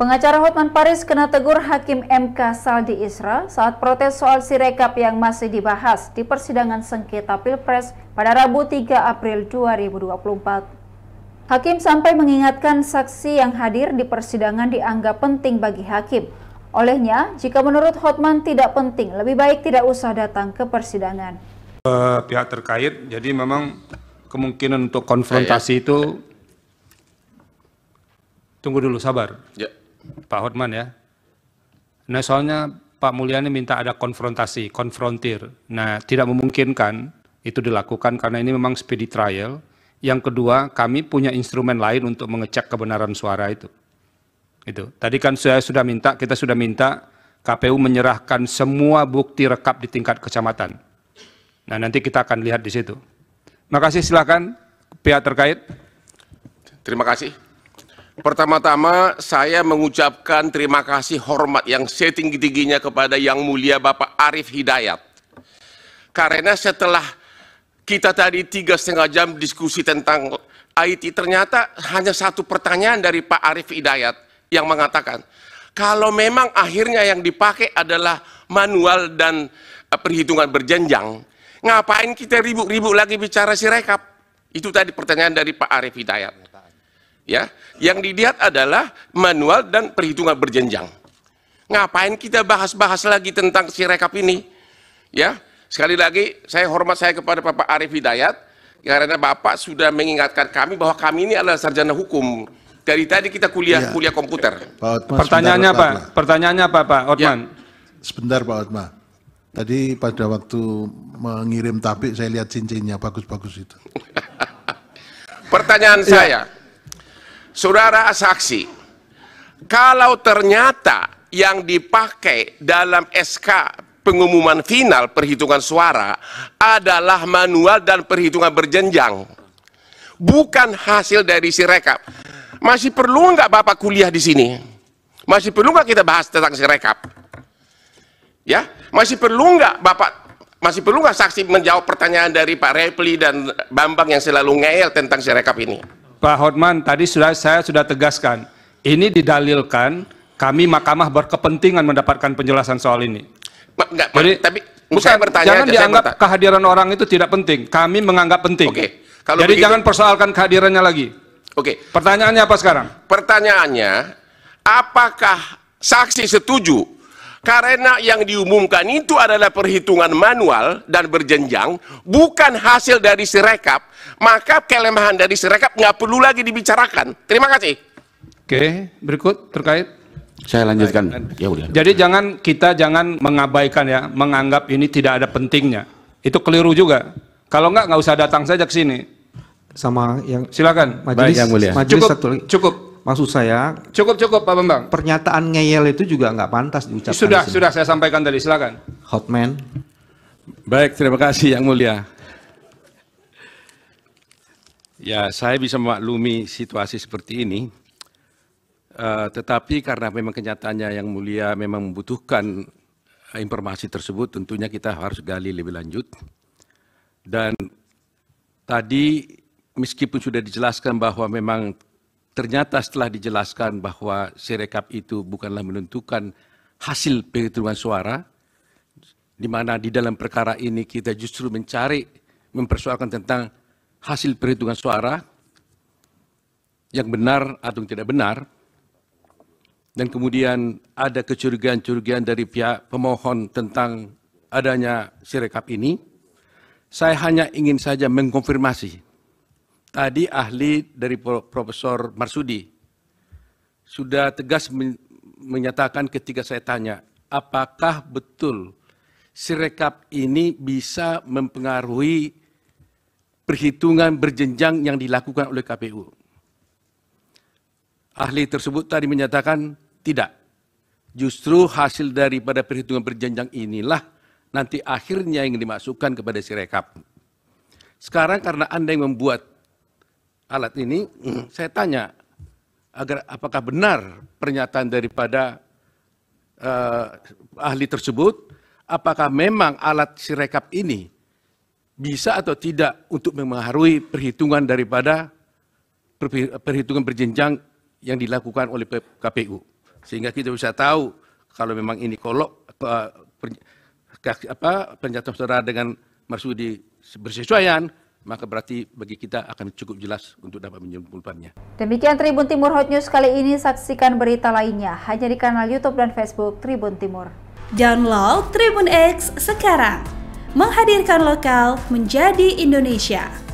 Pengacara Hotman Paris kena tegur Hakim MK Saldi Isra saat protes soal sirekap yang masih dibahas di persidangan sengketa Pilpres pada Rabu 3 April 2024. Hakim sampai mengingatkan saksi yang hadir di persidangan dianggap penting bagi hakim. Olehnya, jika menurut Hotman tidak penting, lebih baik tidak usah datang ke persidangan. Eh, pihak terkait, jadi memang kemungkinan untuk oh, konfrontasi ya, ya. itu tunggu dulu sabar. Ya. Pak Hotman ya. Nah soalnya Pak Mulyani minta ada konfrontasi, konfrontir. Nah tidak memungkinkan itu dilakukan karena ini memang speedy trial. Yang kedua kami punya instrumen lain untuk mengecek kebenaran suara itu. Itu. Tadi kan saya sudah minta, kita sudah minta KPU menyerahkan semua bukti rekap di tingkat kecamatan. Nah nanti kita akan lihat di situ kasih silakan pihak terkait. Terima kasih. Pertama-tama saya mengucapkan terima kasih hormat yang setinggi-tingginya kepada Yang Mulia Bapak Arif Hidayat. Karena setelah kita tadi tiga setengah jam diskusi tentang IT, ternyata hanya satu pertanyaan dari Pak Arif Hidayat yang mengatakan, kalau memang akhirnya yang dipakai adalah manual dan eh, perhitungan berjenjang, Ngapain kita ribut-ribut lagi bicara si rekap Itu tadi pertanyaan dari Pak Arief Hidayat. Ya, yang dilihat adalah manual dan perhitungan berjenjang. Ngapain kita bahas-bahas lagi tentang si rekap ini? Ya, sekali lagi saya hormat saya kepada Bapak Arief Hidayat karena Bapak sudah mengingatkan kami bahwa kami ini adalah sarjana hukum. Dari tadi kita kuliah ya. kuliah komputer. Pak Otman, pertanyaannya apa? Pertanyaannya apa Pak ya. Otman? Ya. Sebentar Pak Otman. Tadi pada waktu mengirim tabik saya lihat cincinnya bagus-bagus itu. Pertanyaan ya. saya, saudara saksi, kalau ternyata yang dipakai dalam SK pengumuman final perhitungan suara adalah manual dan perhitungan berjenjang, bukan hasil dari sirekap. Masih perlu nggak Bapak kuliah di sini? Masih perlu nggak kita bahas tentang sirekap? Ya, masih perlu nggak Bapak masih perlu nggak saksi menjawab pertanyaan dari Pak Repli dan Bambang yang selalu ngeyel tentang sirekap ini? Pak Hotman, tadi sudah saya sudah tegaskan, ini didalilkan kami Mahkamah berkepentingan mendapatkan penjelasan soal ini. Ma, enggak, Jadi, tapi bukan saya bertanya jangan dianggap saya kehadiran orang itu tidak penting. Kami menganggap penting. Oke. Jadi begitu, jangan persoalkan kehadirannya lagi. Oke. Pertanyaannya apa sekarang? Pertanyaannya, apakah saksi setuju karena yang diumumkan itu adalah perhitungan manual dan berjenjang, bukan hasil dari sirekap, maka kelemahan dari sirekap nggak perlu lagi dibicarakan. Terima kasih. Oke, berikut terkait saya lanjutkan. Ya udah. Jadi jangan kita jangan mengabaikan ya, menganggap ini tidak ada pentingnya. Itu keliru juga. Kalau nggak nggak usah datang saja ke sini. Sama yang silakan majelis, Baik, yang mulia. majelis cukup, satu lagi. Cukup. Maksud saya cukup cukup Pak Bambang. Pernyataan ngeyel itu juga nggak pantas diucapkan. Sudah sudah saya sampaikan tadi silakan. Hotman. Baik terima kasih yang mulia. Ya saya bisa memaklumi situasi seperti ini. Uh, tetapi karena memang kenyataannya yang mulia memang membutuhkan eh, informasi tersebut, tentunya kita harus gali lebih lanjut. Dan tadi meskipun sudah dijelaskan bahwa memang Ternyata setelah dijelaskan bahwa sirekap itu bukanlah menentukan hasil perhitungan suara, di mana di dalam perkara ini kita justru mencari, mempersoalkan tentang hasil perhitungan suara yang benar atau yang tidak benar, dan kemudian ada kecurigaan-curigaan dari pihak pemohon tentang adanya sirekap ini, saya hanya ingin saja mengkonfirmasi Tadi ahli dari Profesor Marsudi sudah tegas menyatakan ketika saya tanya, apakah betul sirekap ini bisa mempengaruhi perhitungan berjenjang yang dilakukan oleh KPU? Ahli tersebut tadi menyatakan tidak. Justru hasil daripada perhitungan berjenjang inilah nanti akhirnya yang dimasukkan kepada sirekap. Sekarang karena Anda yang membuat alat ini, saya tanya agar apakah benar pernyataan daripada uh, ahli tersebut, apakah memang alat sirekap ini bisa atau tidak untuk memengaruhi perhitungan daripada perhitungan berjenjang yang dilakukan oleh KPU. Sehingga kita bisa tahu kalau memang ini kolok eh, apa, pernyataan saudara dengan Marsudi bersesuaian, maka berarti bagi kita akan cukup jelas untuk dapat menyimpulkannya. Demikian Tribun Timur Hot News kali ini. Saksikan berita lainnya hanya di kanal YouTube dan Facebook Tribun Timur. Download Tribun X sekarang. Menghadirkan lokal menjadi Indonesia.